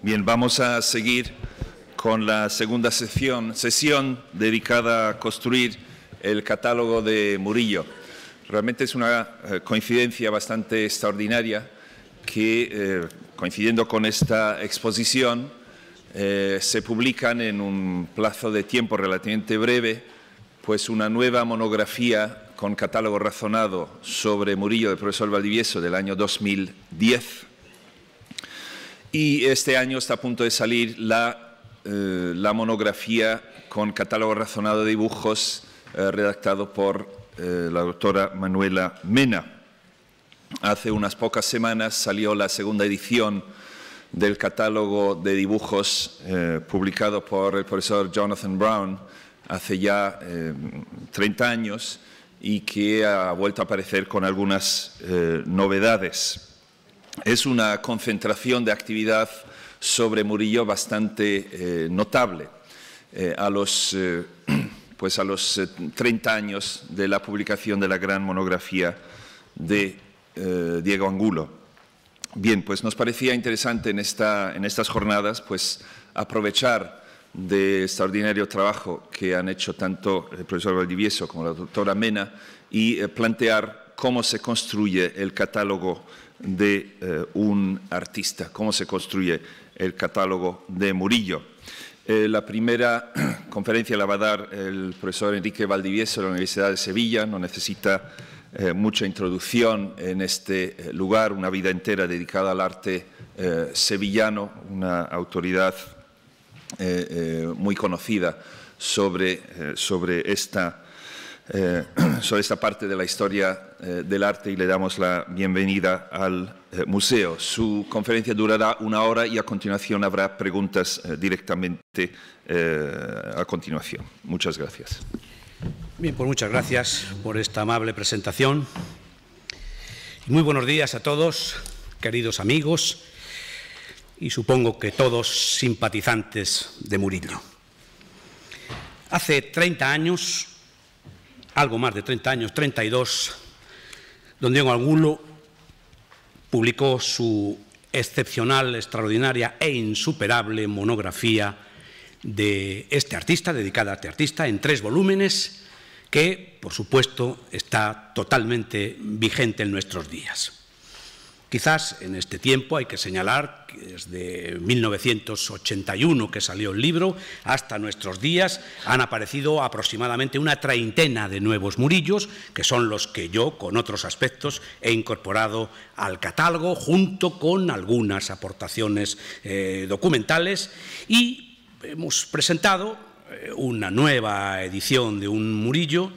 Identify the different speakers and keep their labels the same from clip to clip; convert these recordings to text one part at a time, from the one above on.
Speaker 1: Bien, vamos a seguir con la segunda sesión, sesión dedicada a construir el catálogo de Murillo. Realmente es una eh, coincidencia bastante extraordinaria que, eh, coincidiendo con esta exposición, eh, se publican en un plazo de tiempo relativamente breve pues una nueva monografía con catálogo razonado sobre Murillo del profesor Valdivieso del año 2010 y este año está a punto de salir la, eh, monografía con catálogo razonado de dibujos eh, redactado por eh, la doctora Manuela Mena. Hace unas pocas semanas salió la segunda edición del catálogo de dibujos publicado por el profesor Jonathan Brown hace ya 30 años y que ha vuelto a aparecer con algunas novedades es una concentración de actividad sobre Murillo bastante eh, notable. Eh, a los, eh, pues a los 30 años de la publicación de la gran monografía de Diego Angulo. Bien, pues nos parecía interesante en, estas jornadas pues, aprovechar de extraordinario trabajo que han hecho tanto el profesor Valdivieso como la doctora Mena y plantear cómo se construye el catálogo de eh, un artista, cómo se construye el catálogo de Murillo. Eh, la primera conferencia la va a dar el profesor Enrique Valdivieso de la Universidad de Sevilla, no necesita eh, mucha introducción en este lugar, una vida entera dedicada al arte sevillano, una autoridad muy conocida sobre, sobre esta eh, sobre esta parte de la historia eh, del arte y le damos la bienvenida al eh, museo. Su conferencia durará una hora y a continuación habrá preguntas directamente a continuación. Muchas gracias.
Speaker 2: Bien, pues muchas gracias por esta amable presentación. Muy buenos días a todos, queridos amigos y supongo que todos simpatizantes de Murillo. Hace 30 años algo más de 30 años, 32, don Diego alguno publicó su excepcional, extraordinaria e insuperable monografía de este artista, dedicada a este artista, en tres volúmenes, que, por supuesto, está totalmente vigente en nuestros días. Quizás en este tiempo hay que señalar desde 1981 que salió el libro hasta nuestros días, han aparecido aproximadamente una treintena de nuevos Murillos, que son los que yo, con otros aspectos, he incorporado al catálogo, junto con algunas aportaciones eh, documentales, y hemos presentado eh, una nueva edición de un Murillo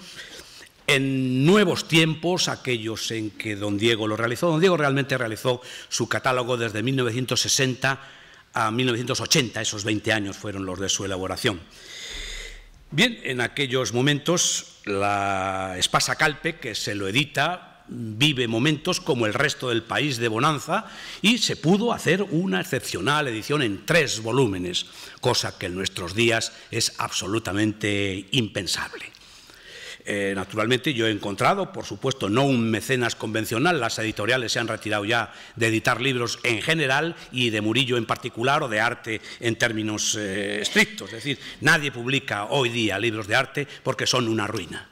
Speaker 2: en nuevos tiempos, aquellos en que don Diego lo realizó. Don Diego realmente realizó su catálogo desde 1960 a 1980, esos 20 años fueron los de su elaboración. Bien, en aquellos momentos la Espasa Calpe, que se lo edita, vive momentos como el resto del país de bonanza y se pudo hacer una excepcional edición en tres volúmenes, cosa que en nuestros días es absolutamente impensable. Eh, naturalmente yo he encontrado, por supuesto, no un mecenas convencional, las editoriales se han retirado ya de editar libros en general y de Murillo en particular o de arte en términos eh, estrictos. Es decir, nadie publica hoy día libros de arte porque son una ruina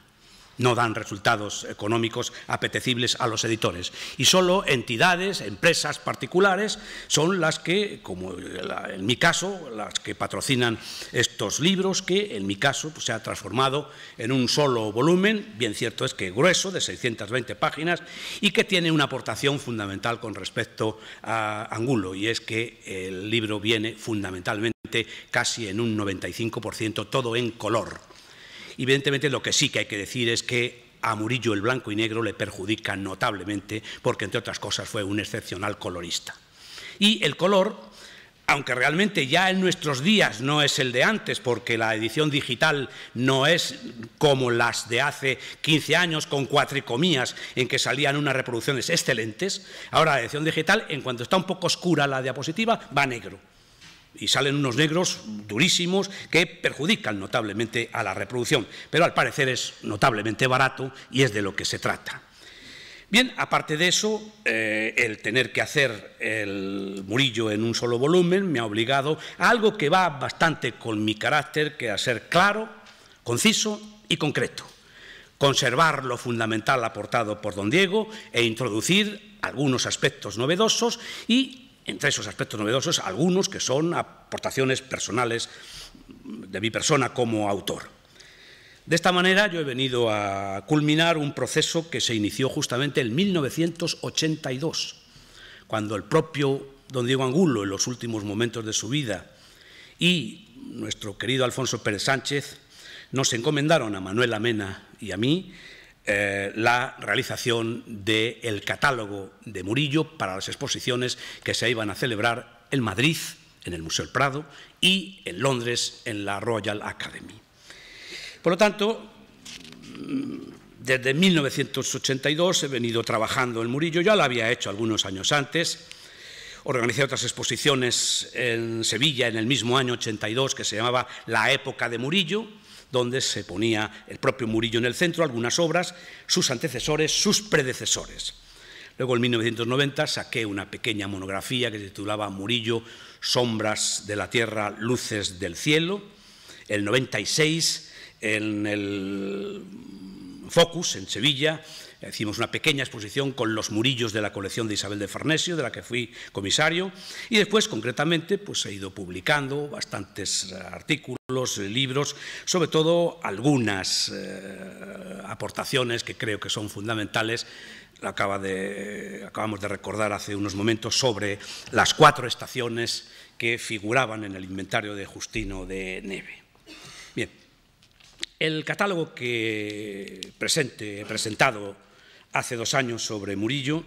Speaker 2: no dan resultados económicos apetecibles a los editores. Y solo entidades, empresas particulares, son las que, como en mi caso, las que patrocinan estos libros, que en mi caso pues, se ha transformado en un solo volumen, bien cierto es que grueso, de 620 páginas, y que tiene una aportación fundamental con respecto a Angulo, y es que el libro viene fundamentalmente casi en un 95% todo en color Evidentemente, lo que sí que hay que decir es que a Murillo el blanco y negro le perjudica notablemente porque, entre otras cosas, fue un excepcional colorista. Y el color, aunque realmente ya en nuestros días no es el de antes, porque la edición digital no es como las de hace 15 años, con cuatricomías, en que salían unas reproducciones excelentes, ahora la edición digital, en cuanto está un poco oscura la diapositiva, va negro y salen unos negros durísimos que perjudican notablemente a la reproducción, pero al parecer es notablemente barato y es de lo que se trata. Bien, aparte de eso, eh, el tener que hacer el Murillo en un solo volumen me ha obligado a algo que va bastante con mi carácter, que a ser claro, conciso y concreto. Conservar lo fundamental aportado por don Diego e introducir algunos aspectos novedosos y entre esos aspectos novedosos algunos que son aportaciones personales de mi persona como autor. De esta manera yo he venido a culminar un proceso que se inició justamente en 1982, cuando el propio don Diego Angulo, en los últimos momentos de su vida, y nuestro querido Alfonso Pérez Sánchez nos encomendaron a Manuel Amena y a mí eh, la realización del catálogo de Murillo para las exposiciones que se iban a celebrar en Madrid, en el Museo del Prado, y en Londres, en la Royal Academy. Por lo tanto, mm, desde 1982 he venido trabajando en Murillo, ya lo había hecho algunos años antes, organicé otras exposiciones en Sevilla en el mismo año 82 que se llamaba La época de Murillo, donde se ponía el propio Murillo en el centro, algunas obras, sus antecesores, sus predecesores. Luego, en 1990, saqué una pequeña monografía que se titulaba Murillo, Sombras de la Tierra, Luces del Cielo. El 96, en el Focus, en Sevilla, Hicimos una pequeña exposición con los murillos de la colección de Isabel de Farnesio, de la que fui comisario, y después, concretamente, pues he ido publicando bastantes eh, artículos, eh, libros, sobre todo algunas eh, aportaciones que creo que son fundamentales acabamos de recordar hace unos momentos sobre las cuatro estaciones que figuraban en el inventario de Justino de Neve. Bien, el catálogo que presente, he presentado hace dos años sobre Murillo,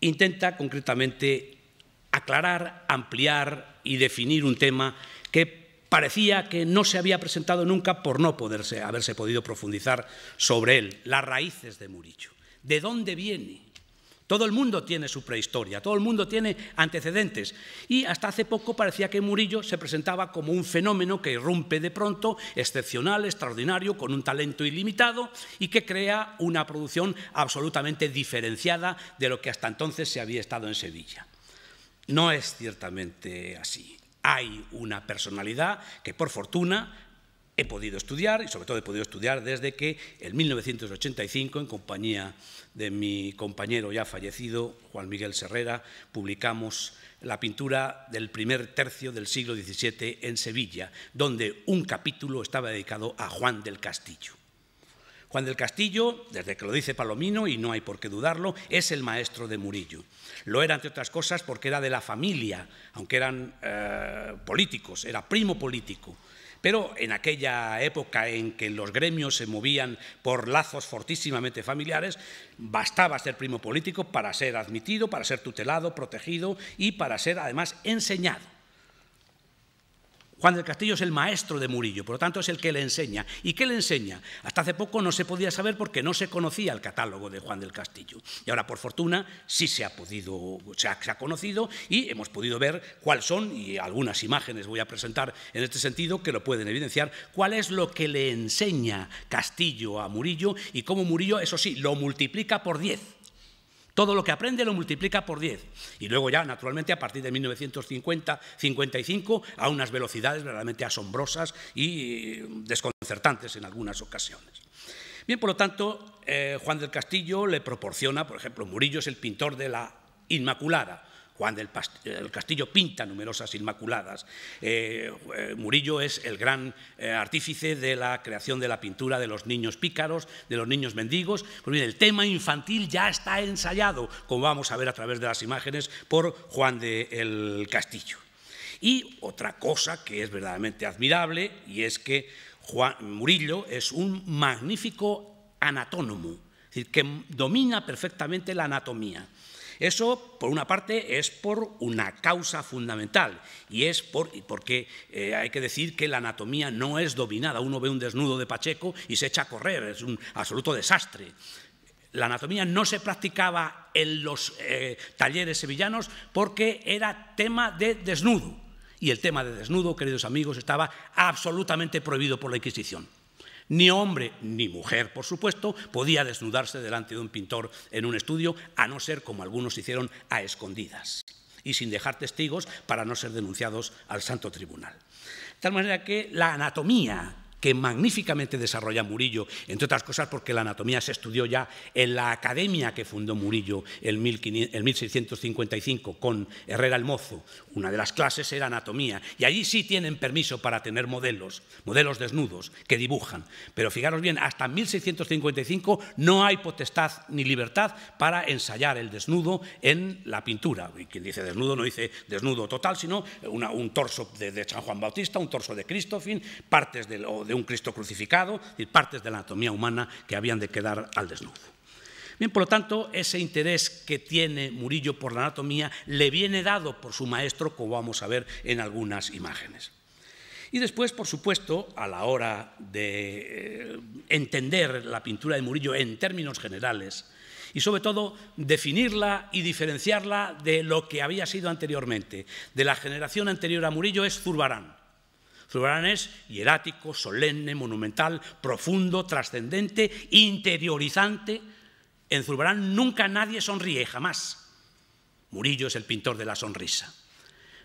Speaker 2: intenta concretamente aclarar, ampliar y definir un tema que parecía que no se había presentado nunca por no poderse, haberse podido profundizar sobre él, las raíces de Murillo. ¿De dónde viene? Todo el mundo tiene su prehistoria, todo el mundo tiene antecedentes. Y hasta hace poco parecía que Murillo se presentaba como un fenómeno que irrumpe de pronto, excepcional, extraordinario, con un talento ilimitado y que crea una producción absolutamente diferenciada de lo que hasta entonces se había estado en Sevilla. No es ciertamente así. Hay una personalidad que, por fortuna, he podido estudiar y sobre todo he podido estudiar desde que en 1985, en compañía de mi compañero ya fallecido, Juan Miguel Serrera, publicamos la pintura del primer tercio del siglo XVII en Sevilla, donde un capítulo estaba dedicado a Juan del Castillo. Juan del Castillo, desde que lo dice Palomino, y no hay por qué dudarlo, es el maestro de Murillo. Lo era, entre otras cosas, porque era de la familia, aunque eran eh, políticos, era primo político. Pero en aquella época en que los gremios se movían por lazos fortísimamente familiares, bastaba ser primo político para ser admitido, para ser tutelado, protegido y para ser además enseñado. Juan del Castillo es el maestro de Murillo, por lo tanto es el que le enseña. ¿Y qué le enseña? Hasta hace poco no se podía saber porque no se conocía el catálogo de Juan del Castillo. Y ahora, por fortuna, sí se ha podido, se ha, conocido y hemos podido ver cuáles son, y algunas imágenes voy a presentar en este sentido que lo pueden evidenciar, cuál es lo que le enseña Castillo a Murillo y cómo Murillo, eso sí, lo multiplica por 10 todo lo que aprende lo multiplica por 10. Y luego ya, naturalmente, a partir de 1950-55, a unas velocidades verdaderamente asombrosas y mm, desconcertantes en algunas ocasiones. Bien, por lo tanto, eh, Juan del Castillo le proporciona, por ejemplo, Murillo es el pintor de la Inmaculada, Juan del Castillo pinta numerosas Inmaculadas. Eh, eh, Murillo es el gran eh, artífice de la creación de la pintura de los niños pícaros, de los niños mendigos. Pues bien, el tema infantil ya está ensayado, como vamos a ver a través de las imágenes, por Juan del El Castillo. Y otra cosa que es verdaderamente admirable, y es que Juan Murillo es un magnífico anatónomo, decir, que domina perfectamente la anatomía. Eso, por una parte, es por una causa fundamental y es porque eh, hay que decir que la anatomía no es dominada. Uno ve un desnudo de Pacheco y se echa a correr, es un absoluto desastre. La anatomía no se practicaba en los eh, talleres sevillanos porque era tema de desnudo. Y el tema de desnudo, queridos amigos, estaba absolutamente prohibido por la Inquisición. Ni hombre ni mujer, por supuesto, podía desnudarse delante de un pintor en un estudio, a no ser como algunos hicieron a escondidas y sin dejar testigos para no ser denunciados al santo tribunal. De tal manera que la anatomía que magníficamente desarrolla Murillo, entre otras cosas porque la anatomía se estudió ya en la academia que fundó Murillo en 1655 con Herrera el Mozo. Una de las clases era anatomía y allí sí tienen permiso para tener modelos, modelos desnudos que dibujan. Pero fijaros bien, hasta 1655 no hay potestad ni libertad para ensayar el desnudo en la pintura. Y quien dice desnudo no dice desnudo total, sino un torso de, San Juan Bautista, un torso de Cristo, partes del de un Cristo crucificado y partes de la anatomía humana que habían de quedar al desnudo. Bien, por lo tanto, ese interés que tiene Murillo por la anatomía le viene dado por su maestro, como vamos a ver en algunas imágenes. Y después, por supuesto, a la hora de eh, entender la pintura de Murillo en términos generales, y sobre todo definirla y diferenciarla de lo que había sido anteriormente. De la generación anterior a Murillo es Zurbarán, Zurbarán es hierático, solemne, monumental, profundo, trascendente, interiorizante. En Zurbarán nunca nadie sonríe, jamás. Murillo es el pintor de la sonrisa.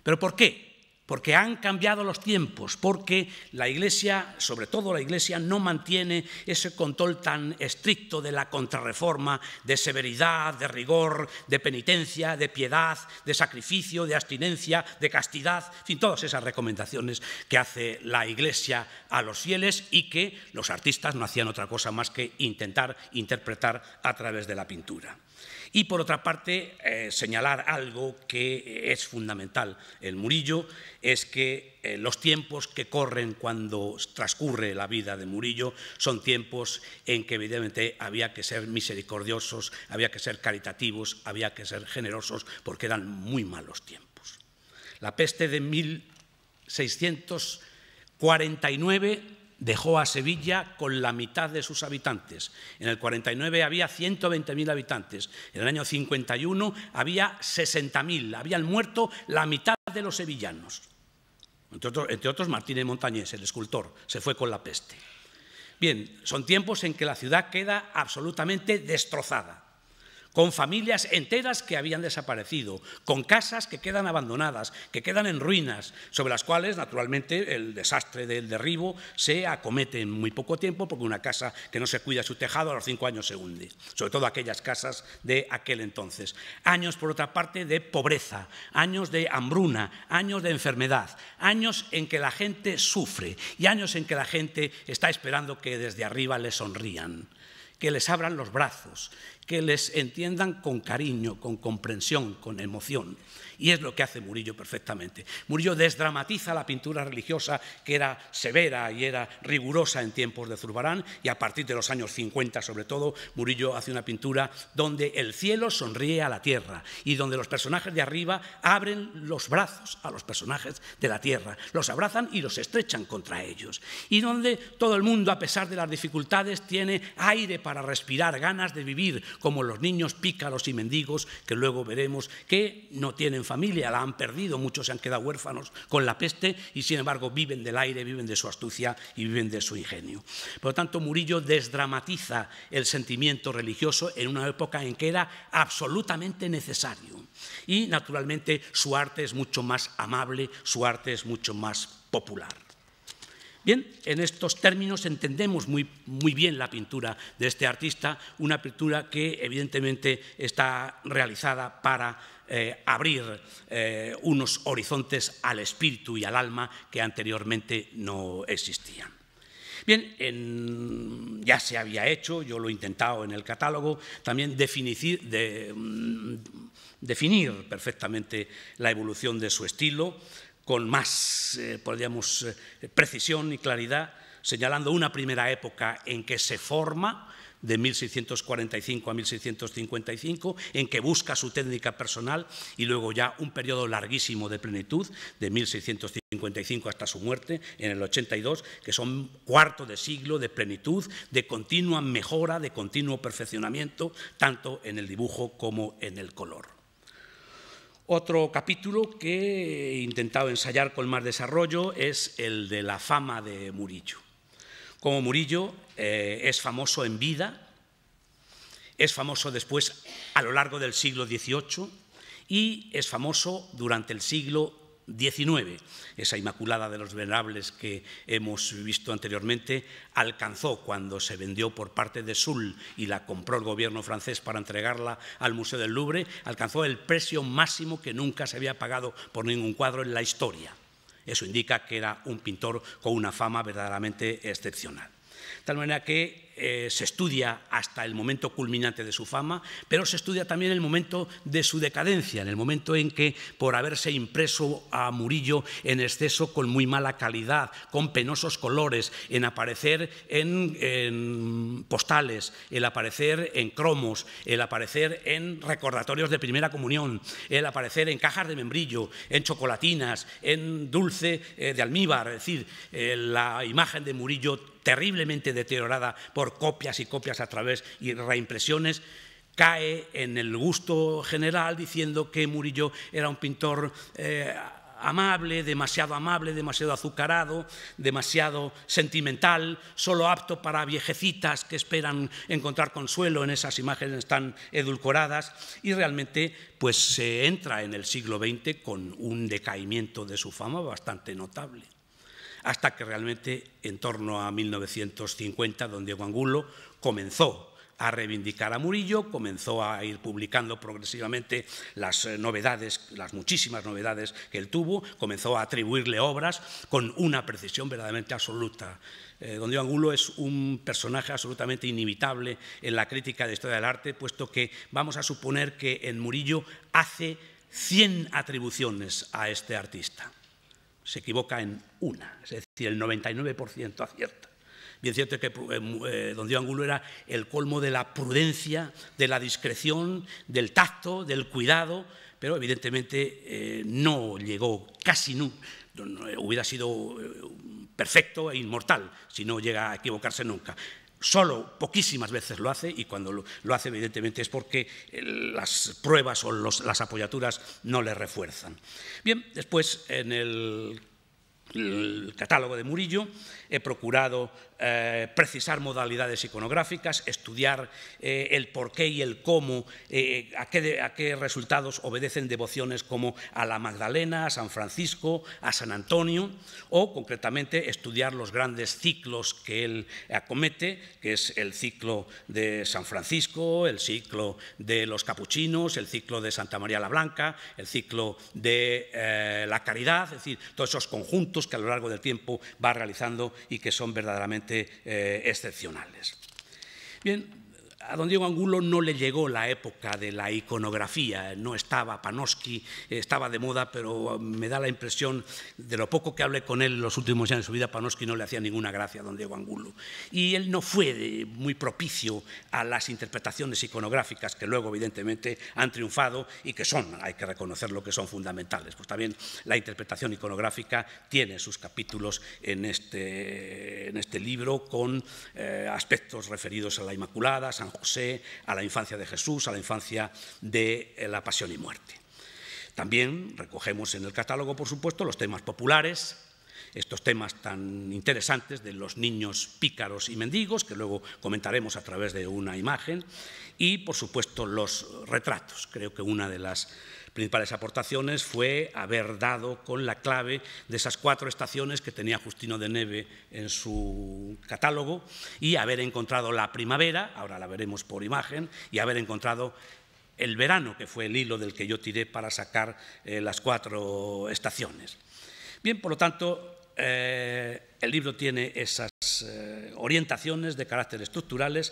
Speaker 2: ¿Pero por qué? porque han cambiado los tiempos, porque la Iglesia, sobre todo la Iglesia, no mantiene ese control tan estricto de la contrarreforma, de severidad, de rigor, de penitencia, de piedad, de sacrificio, de abstinencia, de castidad, en fin, todas esas recomendaciones que hace la Iglesia a los fieles y que los artistas no hacían otra cosa más que intentar interpretar a través de la pintura. Y por otra parte, eh, señalar algo que eh, es fundamental el Murillo, es que eh, los tiempos que corren cuando transcurre la vida de Murillo son tiempos en que evidentemente había que ser misericordiosos, había que ser caritativos, había que ser generosos, porque eran muy malos tiempos. La peste de 1649 dejó a Sevilla con la mitad de sus habitantes. En el 49 había 120.000 habitantes. En el año 51 había 60.000. Habían muerto la mitad de los sevillanos. Entre otros, Martínez Montañés, el escultor, se fue con la peste. Bien, son tiempos en que la ciudad queda absolutamente destrozada con familias enteras que habían desaparecido, con casas que quedan abandonadas, que quedan en ruinas, sobre las cuales, naturalmente, el desastre del derribo se acomete en muy poco tiempo, porque una casa que no se cuida su tejado a los cinco años se hunde, sobre todo aquellas casas de aquel entonces. Años, por otra parte, de pobreza, años de hambruna, años de enfermedad, años en que la gente sufre y años en que la gente está esperando que desde arriba le sonrían que les abran los brazos, que les entiendan con cariño, con comprensión, con emoción. Y es lo que hace Murillo perfectamente. Murillo desdramatiza la pintura religiosa que era severa y era rigurosa en tiempos de Zurbarán y a partir de los años 50 sobre todo, Murillo hace una pintura donde el cielo sonríe a la tierra y donde los personajes de arriba abren los brazos a los personajes de la tierra, los abrazan y los estrechan contra ellos. Y donde todo el mundo, a pesar de las dificultades, tiene aire para respirar, ganas de vivir, como los niños pícaros y mendigos, que luego veremos que no tienen familia, la han perdido, muchos se han quedado huérfanos con la peste y sin embargo viven del aire, viven de su astucia y viven de su ingenio. Por lo tanto, Murillo desdramatiza el sentimiento religioso en una época en que era absolutamente necesario. Y naturalmente su arte es mucho más amable, su arte es mucho más popular. Bien, en estos términos entendemos muy, bien la pintura de este artista, una pintura que evidentemente está realizada para eh, abrir eh, unos horizontes al espíritu y al alma que anteriormente no existían. Bien, ya se había hecho, yo lo he intentado en el catálogo, también mm, definir perfectamente la evolución de su estilo con más, eh, podríamos, eh, precisión y claridad, señalando una primera época en que se forma, de 1645 a 1655, en que busca su técnica personal y luego ya un periodo larguísimo de plenitud, de 1655 hasta su muerte, en el 82, que son cuarto de siglo de plenitud, de continua mejora, de continuo perfeccionamiento, tanto en el dibujo como en el color. Otro capítulo que he intentado ensayar con más desarrollo es el de la fama de Murillo. Como Murillo eh, es famoso en vida, es famoso después a lo largo del siglo XVIII y es famoso durante el siglo 19, Esa Inmaculada de los Venerables que hemos visto anteriormente alcanzó cuando se vendió por parte de Sul y la compró el gobierno francés para entregarla al Museo del Louvre, alcanzó el precio máximo que nunca se había pagado por ningún cuadro en la historia. Eso indica que era un pintor con una fama verdaderamente excepcional. De tal manera que eh, se estudia hasta el momento culminante de su fama, pero se estudia también el momento de su decadencia, en el momento en que, por haberse impreso a Murillo en exceso con muy mala calidad, con penosos colores, en aparecer en, postales, el aparecer en cromos, el aparecer en recordatorios de primera comunión, el aparecer en cajas de membrillo, en chocolatinas, en dulce eh, de almíbar, es decir, eh, la imagen de Murillo terriblemente deteriorada por copias y copias a través y reimpresiones, cae en el gusto general diciendo que Murillo era un pintor eh, amable, demasiado amable, demasiado azucarado, demasiado sentimental, solo apto para viejecitas que esperan encontrar consuelo en esas imágenes tan edulcoradas y realmente pues se entra en el siglo XX con un decaimiento de su fama bastante notable hasta que realmente en torno a 1950, don Diego Angulo comenzó a reivindicar a Murillo, comenzó a ir publicando progresivamente las eh, novedades, las muchísimas novedades que él tuvo, comenzó a atribuirle obras con una precisión verdaderamente absoluta. Eh, don Diego Angulo es un personaje absolutamente inimitable en la crítica de historia del arte, puesto que vamos a suponer que en Murillo hace 100 atribuciones a este artista se equivoca en una, es decir, el 99% acierta. Bien cierto que eh, eh, don Diego Angulo era el colmo de la prudencia, de la discreción, del tacto, del cuidado, pero evidentemente eh, no llegó casi nunca, no, hubiera sido perfecto e inmortal si no llega a equivocarse nunca. Solo poquísimas veces lo hace y cuando lo, hace evidentemente es porque eh, las pruebas o las apoyaturas no le refuerzan. Bien, después en el el catálogo de Murillo, he procurado eh, precisar modalidades iconográficas, estudiar eh, el por qué y el cómo, eh, a, qué a, qué, resultados obedecen devociones como a la Magdalena, a San Francisco, a San Antonio, o concretamente estudiar los grandes ciclos que él acomete, que es el ciclo de San Francisco, el ciclo de los capuchinos, el ciclo de Santa María la Blanca, el ciclo de la caridad, es decir, todos esos conjuntos que a lo largo del tiempo va realizando y que son verdaderamente eh, excepcionales. Bien, a don Diego Angulo no le llegó la época de la iconografía, no estaba Panoski, estaba de moda, pero me da la impresión, de lo poco que hablé con él en los últimos años de su vida, Panosky no le hacía ninguna gracia a don Diego Angulo. Y él no fue muy propicio a las interpretaciones iconográficas que luego, evidentemente, han triunfado y que son, hay que reconocerlo, que son fundamentales. Pues también la interpretación iconográfica tiene sus capítulos en este, en este libro con eh, aspectos referidos a la Inmaculada, San José, a la infancia de Jesús, a la infancia de eh, la pasión y muerte. También recogemos en el catálogo, por supuesto, los temas populares, estos temas tan interesantes de los niños pícaros y mendigos, que luego comentaremos a través de una imagen, y por supuesto los retratos. Creo que una de las principales aportaciones fue haber dado con la clave de esas cuatro estaciones que tenía Justino de Neve en su catálogo y haber encontrado la primavera, ahora la veremos por imagen, y haber encontrado el verano, que fue el hilo del que yo tiré para sacar eh, las cuatro estaciones. Bien, por lo tanto, eh, el libro tiene esas eh, orientaciones de carácter estructurales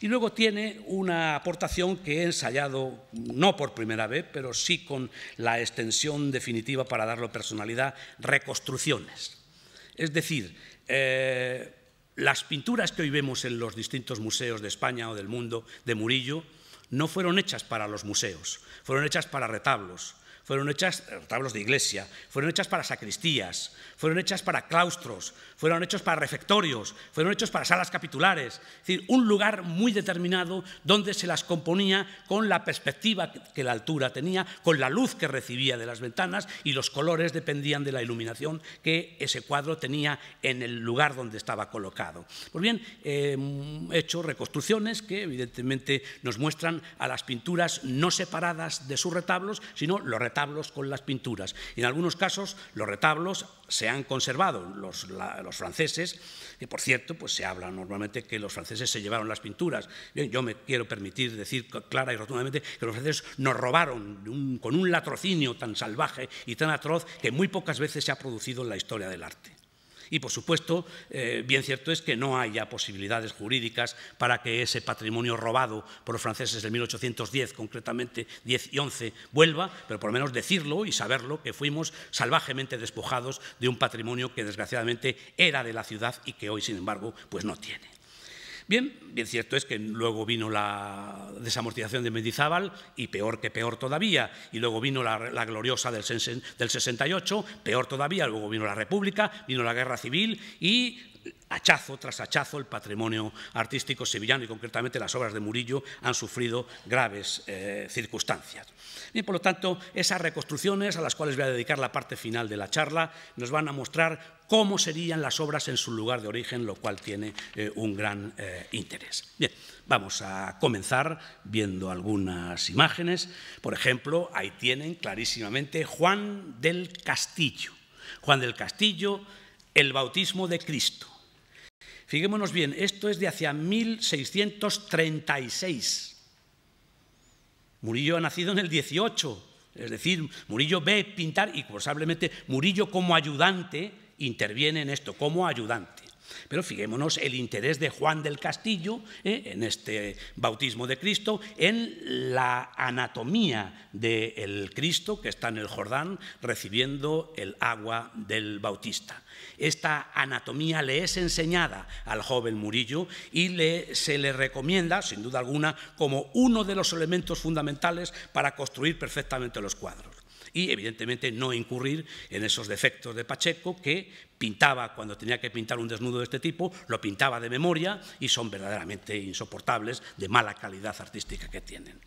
Speaker 2: y luego tiene una aportación que he ensayado, no por primera vez, pero sí con la extensión definitiva para darle personalidad, reconstrucciones. Es decir, eh, las pinturas que hoy vemos en los distintos museos de España o del mundo de Murillo no fueron hechas para los museos, fueron hechas para retablos, fueron hechas retablos eh, de iglesia, fueron hechas para sacristías, fueron hechas para claustros, fueron hechos para refectorios, fueron hechos para salas capitulares, es decir, un lugar muy determinado donde se las componía con la perspectiva que la altura tenía, con la luz que recibía de las ventanas y los colores dependían de la iluminación que ese cuadro tenía en el lugar donde estaba colocado. Pues bien, he em, hecho reconstrucciones que evidentemente nos muestran a las pinturas no separadas de sus retablos, sino los retablos retablos con las pinturas. en algunos casos los retablos se han conservado. Los, franceses, Y por cierto, pues se habla normalmente que los franceses se llevaron las pinturas. yo me quiero permitir decir clara y rotundamente que los franceses nos robaron con un latrocinio tan salvaje y tan atroz que muy pocas veces se ha producido en la historia del arte. Y, por supuesto, eh, bien cierto es que no haya posibilidades jurídicas para que ese patrimonio robado por los franceses en 1810, concretamente 10 y 11, vuelva, pero por lo menos decirlo y saberlo que fuimos salvajemente despojados de un patrimonio que desgraciadamente era de la ciudad y que hoy, sin embargo, pues no tiene. Bien, bien cierto es que luego vino la desamortización de Mendizábal y peor que peor todavía, y luego vino la, gloriosa del, del 68, peor todavía, luego vino la República, vino la Guerra Civil y hachazo tras hachazo, el patrimonio artístico sevillano y concretamente las obras de Murillo han sufrido graves eh, circunstancias. Y por lo tanto, esas reconstrucciones a las cuales voy a dedicar la parte final de la charla nos van a mostrar cómo serían las obras en su lugar de origen, lo cual tiene eh, un gran eh, interés. Bien, vamos a comenzar viendo algunas imágenes. Por ejemplo, ahí tienen clarísimamente Juan del Castillo. Juan del Castillo, el bautismo de Cristo Fijémonos bien, esto es de hacia 1636. Murillo ha nacido en el 18, es decir, Murillo ve pintar y posiblemente, Murillo como ayudante interviene en esto, como ayudante. Pero fijémonos el interés de Juan del Castillo ¿eh? en este bautismo de Cristo, en la anatomía del Cristo que está en el Jordán recibiendo el agua del Bautista. Esta anatomía le es enseñada al joven Murillo y se le recomienda, sin duda alguna, como uno de los elementos fundamentales para construir perfectamente los cuadros y evidentemente no incurrir en esos defectos de Pacheco que pintaba cuando tenía que pintar un desnudo de este tipo, lo pintaba de memoria y son verdaderamente insoportables de mala calidad artística que tienen.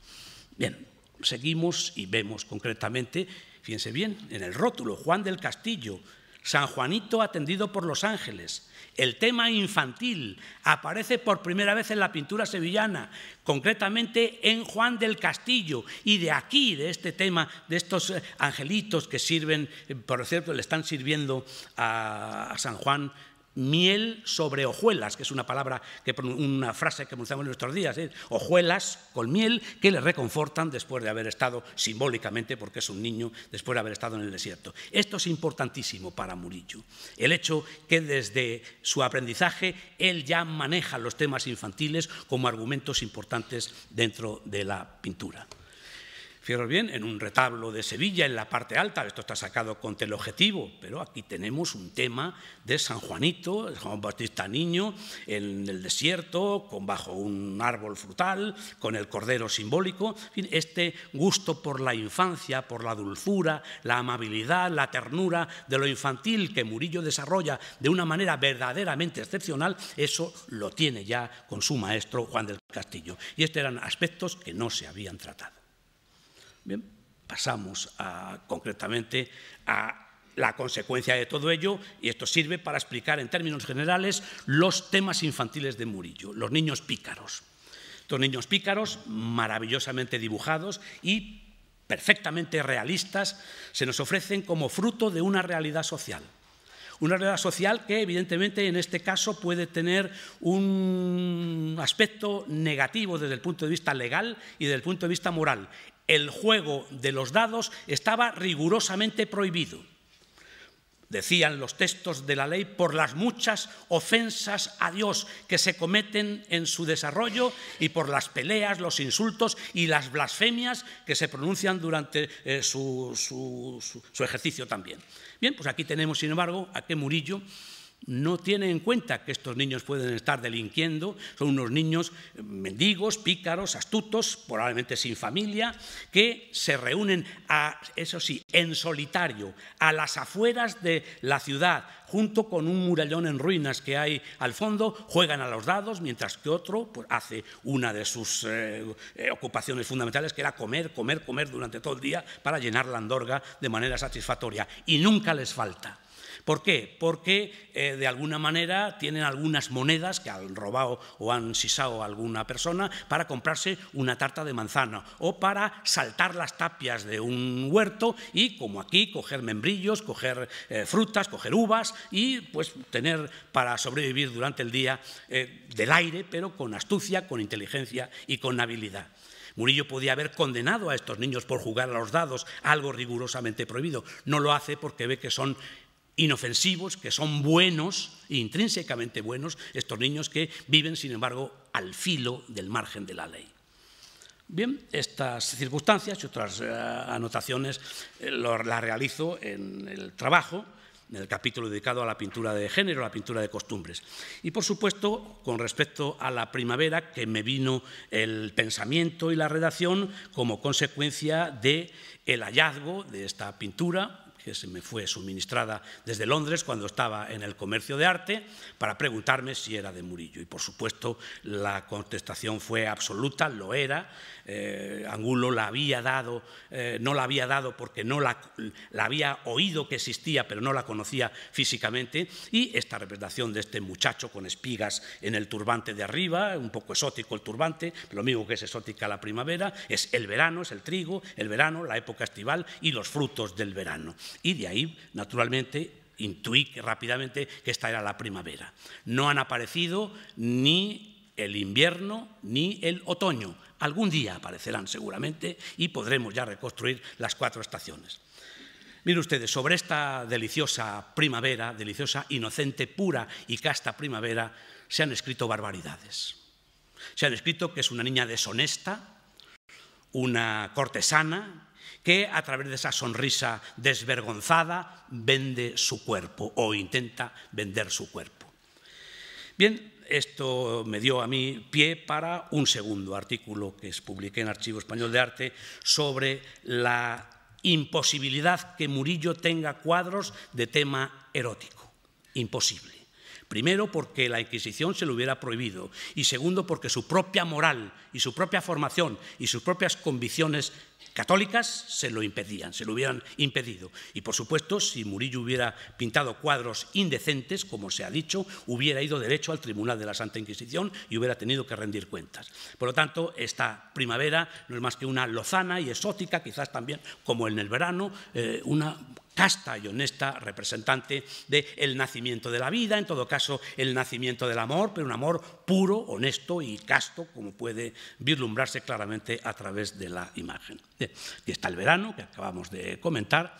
Speaker 2: Bien, seguimos y vemos concretamente, fíjense bien, en el rótulo, Juan del Castillo, San Juanito atendido por los ángeles. El tema infantil aparece por primera vez en la pintura sevillana, concretamente en Juan del Castillo. Y de aquí, de este tema, de estos eh, angelitos que sirven, eh, por cierto, le están sirviendo a San Juan miel sobre hojuelas, que es una palabra, que, una frase que pronunciamos en nuestros días, ¿eh? hojuelas con miel que le reconfortan después de haber estado simbólicamente, porque es un niño, después de haber estado en el desierto. Esto es importantísimo para Murillo, el hecho que desde su aprendizaje él ya maneja los temas infantiles como argumentos importantes dentro de la pintura bien, en un retablo de Sevilla, en la parte alta, esto está sacado con teleobjetivo, pero aquí tenemos un tema de San Juanito, Juan Bautista Niño, en el desierto, con bajo un árbol frutal, con el cordero simbólico, este gusto por la infancia, por la dulzura, la amabilidad, la ternura de lo infantil que Murillo desarrolla de una manera verdaderamente excepcional, eso lo tiene ya con su maestro Juan del Castillo. Y estos eran aspectos que no se habían tratado. Bien, pasamos concretamente a la consecuencia de todo ello, y esto sirve para explicar en términos generales los temas infantiles de Murillo, los niños pícaros. Estos niños pícaros, maravillosamente dibujados y perfectamente realistas, se nos ofrecen como fruto de una realidad social. Una realidad social que evidentemente en este caso puede tener un aspecto negativo desde el punto de vista legal y desde el punto de vista moral el juego de los dados estaba rigurosamente prohibido. Decían los textos de la ley por las muchas ofensas a Dios que se cometen en su desarrollo y por las peleas, los insultos y las blasfemias que se pronuncian durante eh, su, su ejercicio también. Bien, pues aquí tenemos, sin embargo, a qué Murillo no tiene en cuenta que estos niños pueden estar delinquiendo, son unos niños eh, mendigos, pícaros, astutos, probablemente sin familia, que se reúnen, eso sí, en solitario, a las afueras de la ciudad, junto con un murallón en ruinas que hay al fondo, juegan a los dados, mientras que otro pues, hace una de sus eh, eh, ocupaciones fundamentales, que era comer, comer, comer durante todo el día para llenar la andorga de manera satisfactoria. Y nunca les falta. ¿Por qué? Porque eh, de alguna manera tienen algunas monedas que han robado o han sisado a alguna persona para comprarse una tarta de manzana o para saltar las tapias de un huerto y, como aquí, coger membrillos, coger eh, frutas, coger uvas y pues tener para sobrevivir durante el día eh, del aire, pero con astucia, con inteligencia y con habilidad. Murillo podía haber condenado a estos niños por jugar a los dados, algo rigurosamente prohibido. No lo hace porque ve que son inofensivos, que son buenos, intrínsecamente buenos, estos niños que viven, sin embargo, al filo del margen de la ley. Bien, estas circunstancias y otras eh, anotaciones eh, las realizo en el trabajo, en el capítulo dedicado a la pintura de género, a la pintura de costumbres. Y por supuesto, con respecto a la primavera, que me vino el pensamiento y la redacción como consecuencia de el hallazgo de esta pintura, que se me fue suministrada desde Londres cuando estaba en el comercio de arte, para preguntarme si era de Murillo. Y por supuesto la contestación fue absoluta, lo era. Eh, Angulo la había dado, eh, no la había dado porque no la había oído que existía, pero no la conocía físicamente. Y esta representación de este muchacho con espigas en el turbante de arriba, un poco exótico el turbante, lo mismo que es exótica la primavera, es el verano, es el trigo, el verano, la época estival y los frutos del verano. Y de ahí, naturalmente, intuí rápidamente que esta era la primavera. No han aparecido ni el invierno ni el otoño. Algún día aparecerán seguramente y podremos ya reconstruir las cuatro estaciones. Miren ustedes, sobre esta deliciosa primavera, deliciosa, inocente, pura y casta primavera, se han escrito barbaridades. Se han escrito que es una niña deshonesta, una cortesana, que a través de esa sonrisa desvergonzada vende su cuerpo o intenta vender su cuerpo. Bien, esto me dio a mí pie para un segundo artículo que publiqué en Archivo Español de Arte sobre la imposibilidad que Murillo tenga cuadros de tema erótico. Imposible. Primero, porque la Inquisición se lo hubiera prohibido. Y segundo, porque su propia moral y su propia formación y sus propias convicciones católicas se lo impedían, se lo hubieran impedido. Y por supuesto, si Murillo hubiera pintado cuadros indecentes, como se ha dicho, hubiera ido derecho al Tribunal de la Santa Inquisición y hubiera tenido que rendir cuentas. Por lo tanto, esta primavera no es más que una lozana y exótica, quizás también como en el verano, eh, una casta y honesta representante del nacimiento de la vida, en todo caso el nacimiento del amor, pero un amor puro, honesto y casto, como puede vislumbrarse claramente a través de la imagen. y está el verano, que acabamos de comentar.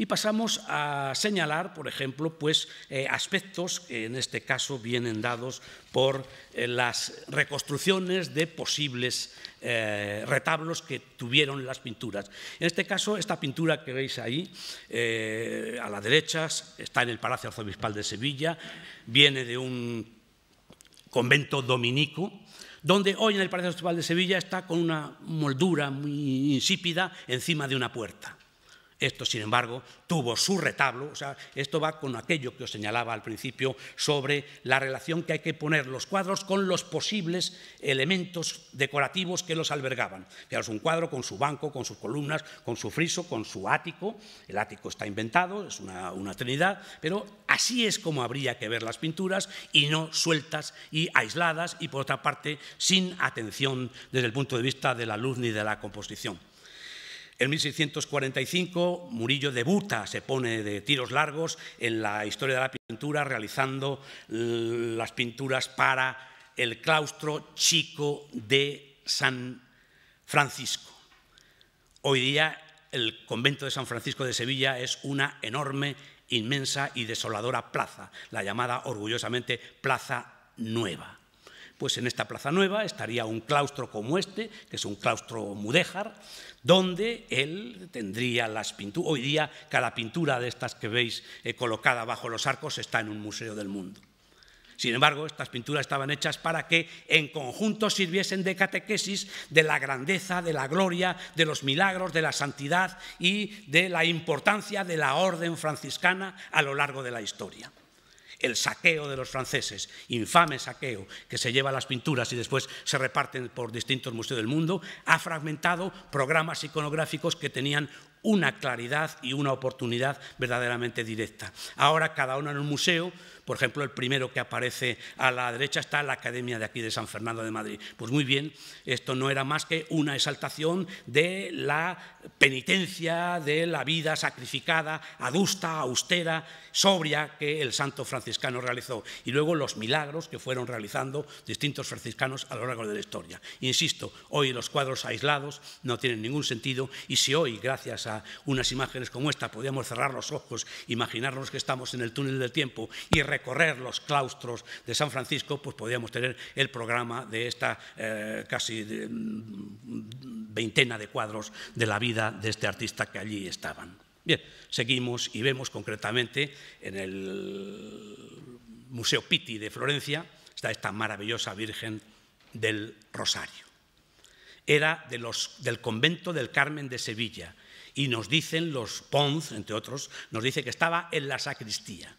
Speaker 2: Y pasamos a señalar, por ejemplo, pues, eh, aspectos que en este caso vienen dados por eh, las reconstrucciones de posibles eh, retablos que tuvieron las pinturas. En este caso, esta pintura que veis ahí, eh, a la derecha, está en el Palacio Arzobispal de Sevilla, viene de un convento dominico, donde hoy en el Palacio Arzobispal de Sevilla está con una moldura muy insípida encima de una puerta. Esto, sin embargo, tuvo su retablo, o sea, esto va con aquello que os señalaba al principio sobre la relación que hay que poner los cuadros con los posibles elementos decorativos que los albergaban. Es un cuadro con su banco, con sus columnas, con su friso, con su ático. El ático está inventado, es una trinidad, pero así es como habría que ver las pinturas y no sueltas y aisladas y, por otra parte, sin atención desde el punto de vista de la luz ni de la composición. En 1645 Murillo debuta, se pone de tiros largos en la historia de la pintura realizando las pinturas para el claustro chico de San Francisco. Hoy día el convento de San Francisco de Sevilla es una enorme, inmensa y desoladora plaza, la llamada orgullosamente Plaza Nueva. Pues en esta plaza nueva estaría un claustro como este, que es un claustro mudéjar, donde él tendría las pinturas. Hoy día cada pintura de estas que veis eh, colocada bajo los arcos está en un museo del mundo. Sin embargo, estas pinturas estaban hechas para que en conjunto sirviesen de catequesis de la grandeza, de la gloria, de los milagros, de la santidad y de la importancia de la orden franciscana a lo largo de la historia el saqueo de los franceses, infame saqueo que se lleva las pinturas y después se reparten por distintos museos del mundo, ha fragmentado programas iconográficos que tenían una claridad y una oportunidad verdaderamente directa. Ahora cada uno en un museo por ejemplo, el primero que aparece a la derecha está la Academia de aquí de San Fernando de Madrid. Pues muy bien, esto no era más que una exaltación de la penitencia, de la vida sacrificada, adusta, austera, sobria que el santo franciscano realizó. Y luego los milagros que fueron realizando distintos franciscanos a lo largo de la historia. Insisto, hoy los cuadros aislados no tienen ningún sentido y si hoy, gracias a unas imágenes como esta, podíamos cerrar los ojos, imaginarnos que estamos en el túnel del tiempo y recorrer los claustros de San Francisco, pues podríamos tener el programa de esta eh, casi mm, veintena de cuadros de la vida de este artista que allí estaban. Bien, seguimos y vemos concretamente en el Museo Pitti de Florencia está esta maravillosa Virgen del Rosario. Era de los, del convento del Carmen de Sevilla y nos dicen los Pons, entre otros, nos dice que estaba en la sacristía.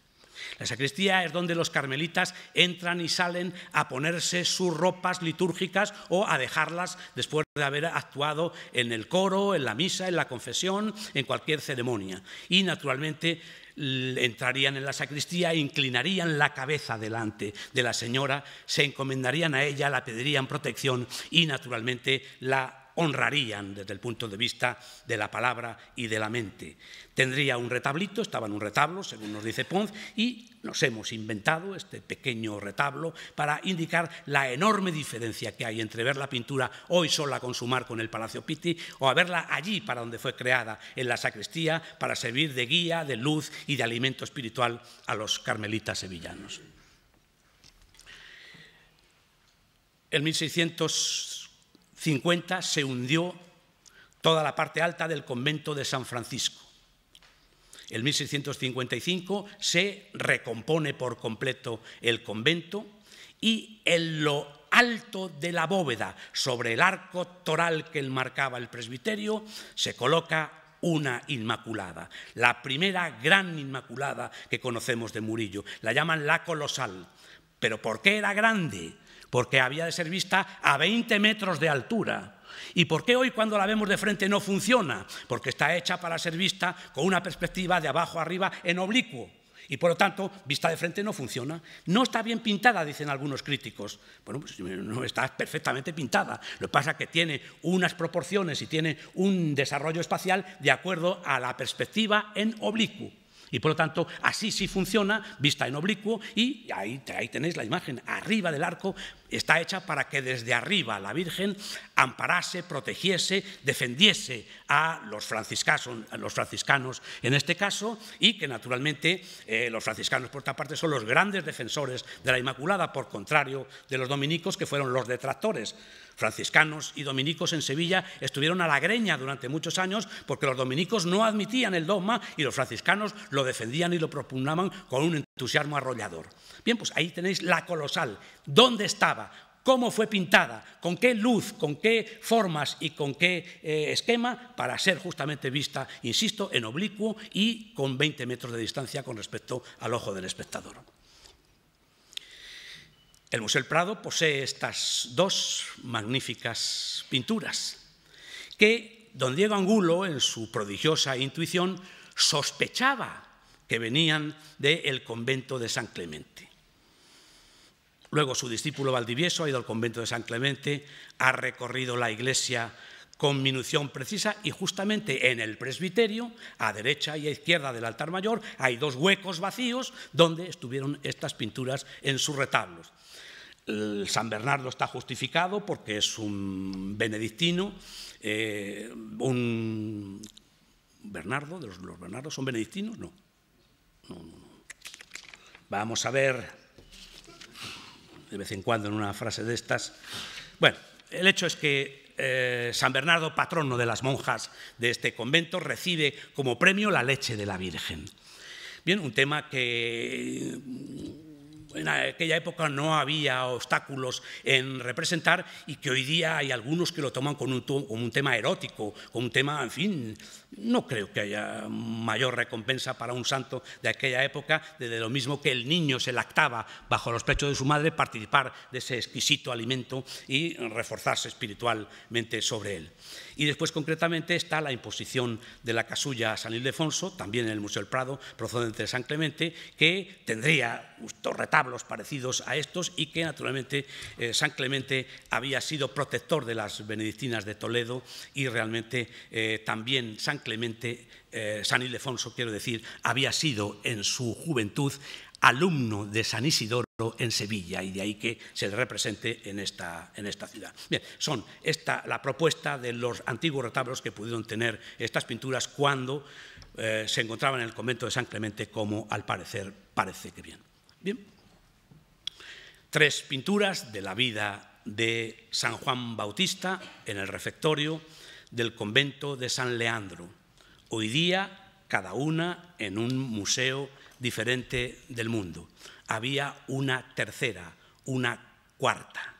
Speaker 2: La sacristía es donde los carmelitas entran y salen a ponerse sus ropas litúrgicas o a dejarlas después de haber actuado en el coro, en la misa, en la confesión, en cualquier ceremonia. Y naturalmente entrarían en la sacristía, inclinarían la cabeza delante de la señora, se encomendarían a ella, la pedirían protección y naturalmente la honrarían desde el punto de vista de la palabra y de la mente. Tendría un retablito, estaba en un retablo, según nos dice Ponce, y nos hemos inventado este pequeño retablo para indicar la enorme diferencia que hay entre ver la pintura hoy sola con su marco en el Palacio Pitti o a verla allí para donde fue creada, en la sacristía, para servir de guía, de luz y de alimento espiritual a los carmelitas sevillanos. En 1600 se hundió toda la parte alta del convento de San Francisco. En 1655 se recompone por completo el convento y en lo alto de la bóveda, sobre el arco toral que marcaba el presbiterio, se coloca una inmaculada, la primera gran inmaculada que conocemos de Murillo. La llaman la colosal. ¿Pero por qué era grande? Porque había de ser vista a 20 metros de altura. ¿Y por qué hoy cuando la vemos de frente no funciona? Porque está hecha para ser vista con una perspectiva de abajo arriba en oblicuo. Y por lo tanto, vista de frente no funciona. No está bien pintada, dicen algunos críticos. Bueno, pues, no está perfectamente pintada. Lo que pasa es que tiene unas proporciones y tiene un desarrollo espacial de acuerdo a la perspectiva en oblicuo. Y por lo tanto, así sí funciona, vista en oblicuo, y ahí tenéis la imagen, arriba del arco, está hecha para que desde arriba la Virgen amparase, protegiese, defendiese a los, franciscanos en este caso y que naturalmente eh, los franciscanos por otra parte son los grandes defensores de la Inmaculada, por contrario de los dominicos que fueron los detractores. Franciscanos y dominicos en Sevilla estuvieron a la greña durante muchos años porque los dominicos no admitían el dogma y los franciscanos lo defendían y lo propugnaban con un entusiasmo arrollador. Bien, pues ahí tenéis la colosal. ¿Dónde estaba? ¿Cómo fue pintada? ¿Con qué luz? ¿Con qué formas? ¿Y con qué eh, esquema? Para ser justamente vista, insisto, en oblicuo y con 20 metros de distancia con respecto al ojo del espectador. El Museo del Prado posee estas dos magníficas pinturas que don Diego Angulo, en su prodigiosa intuición, sospechaba que venían del convento de San Clemente. Luego su discípulo Valdivieso ha ido al convento de San Clemente, ha recorrido la iglesia con minución precisa y justamente en el presbiterio, a derecha y a izquierda del altar mayor, hay dos huecos vacíos donde estuvieron estas pinturas en sus retablos. San Bernardo está justificado porque es un benedictino, eh, un Bernardo, de los Bernardos son benedictinos, no, Vamos a ver, de vez en cuando en una frase de estas. Bueno, el hecho es que eh, San Bernardo, patrono de las monjas de este convento, recibe como premio la leche de la Virgen. Bien, un tema que mm, en aquella época no había obstáculos en representar y que hoy día hay algunos que lo toman con un, un tema erótico, como un tema, en fin, no creo que haya mayor recompensa para un santo de aquella época desde lo mismo que el niño se lactaba bajo los pechos de su madre, participar de ese exquisito alimento y reforzarse espiritualmente sobre él. Y después, concretamente, está la imposición de la casulla a San Ildefonso, también en el Museo del Prado, procedente de San Clemente, que tendría estos retablos parecidos a estos y que, naturalmente, eh, San Clemente había sido protector de las benedictinas de Toledo y realmente eh, también San Clemente, eh, San Ildefonso, quiero decir, había sido en su juventud alumno de San Isidoro en Sevilla y de ahí que se le represente en esta, en esta ciudad. Bien, son esta, la propuesta de los antiguos retablos que pudieron tener estas pinturas cuando eh, se encontraban en el convento de San Clemente, como al parecer parece que bien. Bien. Tres pinturas de la vida de San Juan Bautista en el refectorio, del convento de San Leandro, hoy día cada una en un museo diferente del mundo. Había una tercera, una cuarta.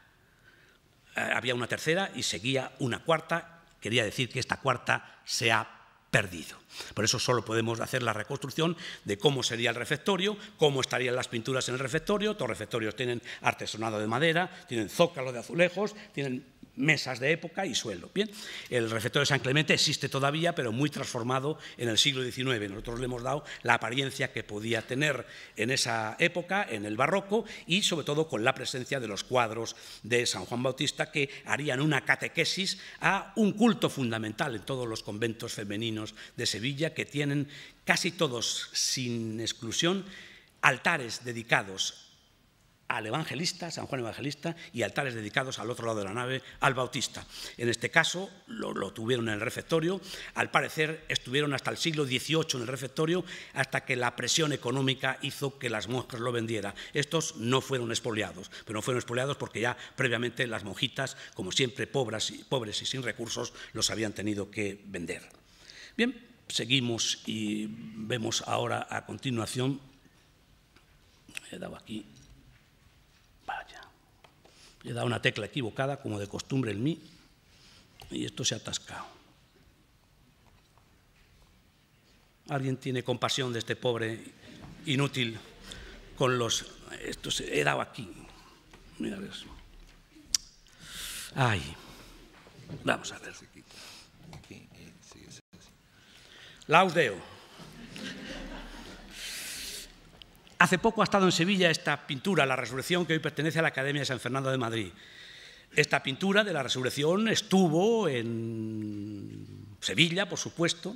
Speaker 2: Eh, había una tercera y seguía una cuarta. Quería decir que esta cuarta se ha perdido. Por eso solo podemos hacer la reconstrucción de cómo sería el refectorio, cómo estarían las pinturas en el refectorio. Todos los refectorios tienen artesonado de madera, tienen zócalo de azulejos, tienen mesas de época y suelo. Bien, el refectorio de San Clemente existe todavía, pero muy transformado en el siglo XIX. Nosotros le hemos dado la apariencia que podía tener en esa época, en el barroco, y sobre todo con la presencia de los cuadros de San Juan Bautista que harían una catequesis a un culto fundamental en todos los conventos femeninos de Sevilla que tienen casi todos, sin exclusión, altares dedicados al evangelista, San Juan Evangelista, y altares dedicados al otro lado de la nave, al bautista. En este caso lo, tuvieron en el refectorio, al parecer estuvieron hasta el siglo XVIII en el refectorio, hasta que la presión económica hizo que las monjas lo vendieran. Estos no fueron expoliados, pero no fueron expoliados porque ya previamente las monjitas, como siempre pobres y, pobres y sin recursos, los habían tenido que vender. Bien, seguimos y vemos ahora a continuación, he dado aquí le he dado una tecla equivocada, como de costumbre en mí, y esto se ha atascado. ¿Alguien tiene compasión de este pobre inútil con los... Esto se he dado aquí. Mira eso. Ay. Vamos a ver. Laudeo. Hace poco ha estado en Sevilla esta pintura, La Resurrección, que hoy pertenece a la Academia de San Fernando de Madrid. Esta pintura de la Resurrección estuvo en Sevilla, por supuesto,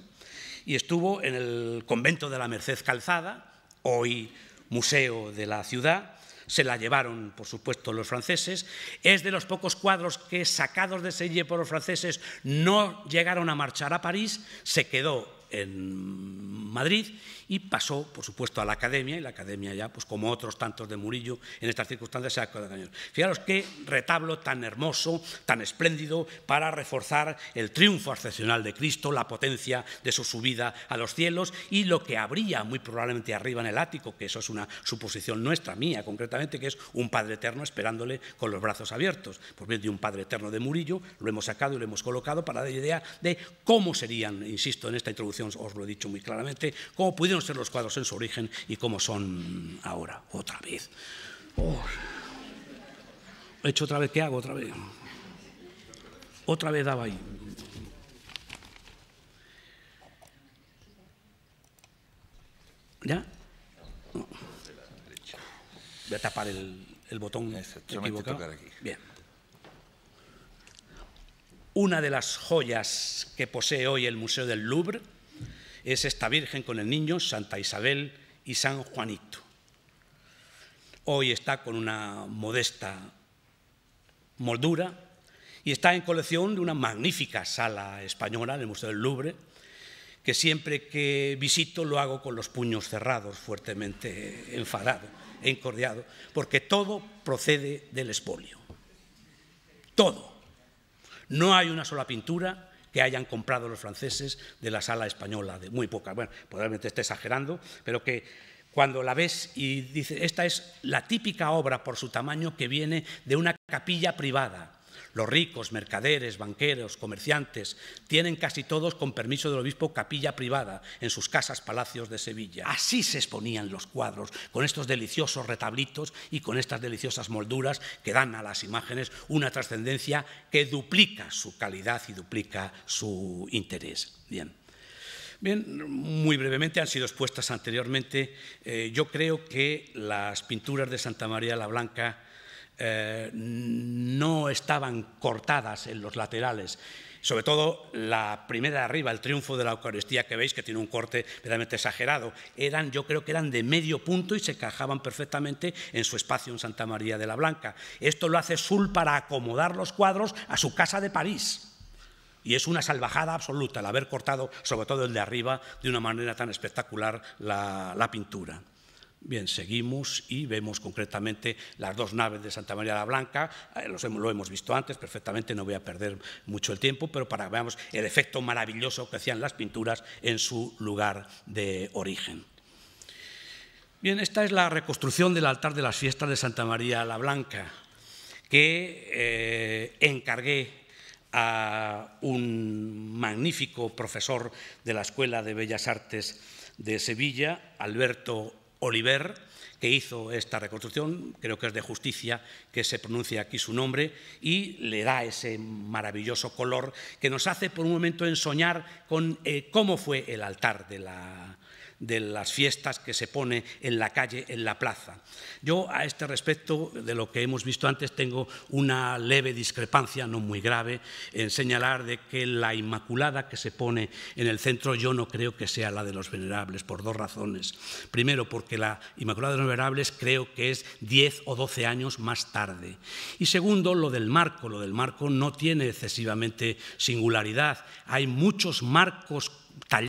Speaker 2: y estuvo en el convento de la Merced Calzada, hoy museo de la ciudad. Se la llevaron, por supuesto, los franceses. Es de los pocos cuadros que, sacados de Seille por los franceses, no llegaron a marchar a París. Se quedó en Madrid y pasó, por supuesto, a la academia, y la academia ya, pues como otros tantos de Murillo, en estas circunstancias se ha años. Fijaros qué retablo tan hermoso, tan espléndido, para reforzar el triunfo excepcional de Cristo, la potencia de su subida a los cielos y lo que habría muy probablemente arriba en el ático, que eso es una suposición nuestra, mía concretamente, que es un Padre Eterno esperándole con los brazos abiertos. Por medio de un Padre Eterno de Murillo, lo hemos sacado y lo hemos colocado para dar idea de cómo serían, insisto, en esta introducción os lo he dicho muy claramente, cómo pudieron ser los cuadros en su origen y cómo son ahora, otra vez. He oh. hecho otra vez, ¿qué hago otra vez? Otra vez daba ahí. ¿Ya? Voy a tapar el, botón Bien. Una de las joyas que posee hoy el Museo del Louvre es esta Virgen con el niño, Santa Isabel y San Juanito. Hoy está con una modesta moldura y está en colección de una magnífica sala española del Museo del Louvre, que siempre que visito lo hago con los puños cerrados, fuertemente enfadado, encordiado, porque todo procede del espolio. Todo. No hay una sola pintura que hayan comprado los franceses de la sala española, de muy poca, Bueno, probablemente esté exagerando, pero que cuando la ves y dices, esta es la típica obra por su tamaño que viene de una capilla privada los ricos, mercaderes, banqueros, comerciantes, tienen casi todos, con permiso del obispo, capilla privada en sus casas palacios de Sevilla. Así se exponían los cuadros, con estos deliciosos retablitos y con estas deliciosas molduras que dan a las imágenes una trascendencia que duplica su calidad y duplica su interés. Bien. Bien, muy brevemente han sido expuestas anteriormente. Eh, yo creo que las pinturas de Santa María la Blanca eh, no estaban cortadas en los laterales. Sobre todo la primera de arriba, el triunfo de la Eucaristía, que veis que tiene un corte verdaderamente exagerado. Eran, yo creo que eran de medio punto y se encajaban perfectamente en su espacio en Santa María de la Blanca. Esto lo hace Sul para acomodar los cuadros a su casa de París. Y es una salvajada absoluta el haber cortado, sobre todo el de arriba, de una manera tan espectacular la pintura. Bien, seguimos y vemos concretamente las dos naves de Santa María la Blanca, eh, lo hemos visto antes perfectamente, no voy a perder mucho el tiempo, pero para que veamos el efecto maravilloso que hacían las pinturas en su lugar de origen. Bien, esta es la reconstrucción del altar de las fiestas de Santa María la Blanca, que eh, encargué a un magnífico profesor de la Escuela de Bellas Artes de Sevilla, Alberto Oliver, que hizo esta reconstrucción, creo que es de justicia que se pronuncia aquí su nombre, y le da ese maravilloso color que nos hace por un momento ensoñar con eh, cómo fue el altar de la, de las fiestas que se pone en la calle, en la plaza. Yo a este respecto, de lo que hemos visto antes, tengo una leve discrepancia, no muy grave, en señalar de que la Inmaculada que se pone en el centro yo no creo que sea la de los venerables, por dos razones. Primero, porque la Inmaculada de los venerables creo que es 10 o 12 años más tarde. Y segundo, lo del marco. Lo del marco no tiene excesivamente singularidad. Hay muchos marcos tallados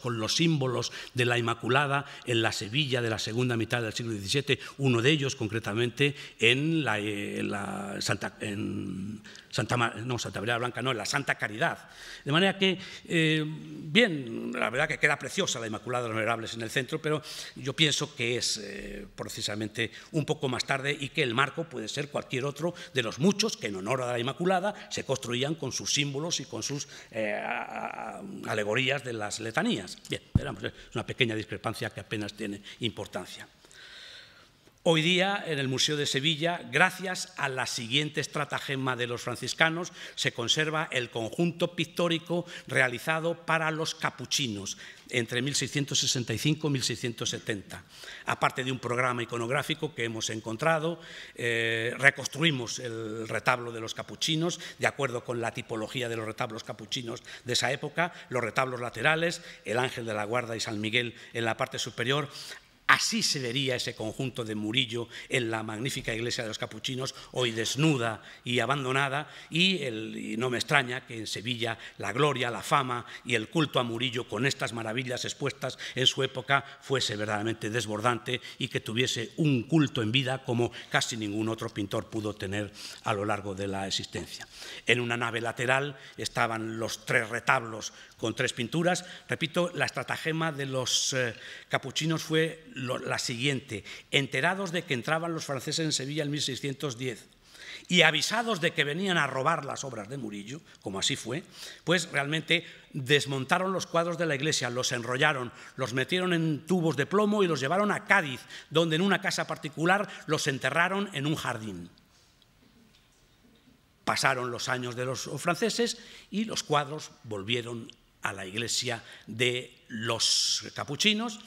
Speaker 2: con los símbolos de la Inmaculada en la Sevilla de la segunda mitad del siglo XVII, uno de ellos concretamente en la, eh, Santa, Santa María Blanca, no, en la Santa Caridad. De manera que, eh, bien, la verdad que queda preciosa la Inmaculada de los Venerables en el centro, pero yo pienso que es eh, precisamente un poco más tarde y que el marco puede ser cualquier otro de los muchos que en honor a la Inmaculada se construían con sus símbolos y con sus alegorías de las Bien, pero es una pequeña discrepancia que apenas tiene importancia. Hoy día, en el Museo de Sevilla, gracias a la siguiente estratagema de los franciscanos, se conserva el conjunto pictórico realizado para los capuchinos entre 1665 y 1670. Aparte de un programa iconográfico que hemos encontrado, eh, reconstruimos el retablo de los capuchinos, de acuerdo con la tipología de los retablos capuchinos de esa época, los retablos laterales, el ángel de la guarda y San Miguel en la parte superior, Así se vería ese conjunto de Murillo en la magnífica iglesia de los capuchinos, hoy desnuda y abandonada, y, no me extraña que en Sevilla la gloria, la fama y el culto a Murillo con estas maravillas expuestas en su época fuese verdaderamente desbordante y que tuviese un culto en vida como casi ningún otro pintor pudo tener a lo largo de la existencia. En una nave lateral estaban los tres retablos con tres pinturas. Repito, la estratagema de los eh, capuchinos fue la siguiente, enterados de que entraban los franceses en Sevilla en 1610 y avisados de que venían a robar las obras de Murillo, como así fue, pues realmente desmontaron los cuadros de la iglesia, los enrollaron, los metieron en tubos de plomo y los llevaron a Cádiz, donde en una casa particular los enterraron en un jardín. Pasaron los años de los franceses y los cuadros volvieron a la iglesia de los capuchinos,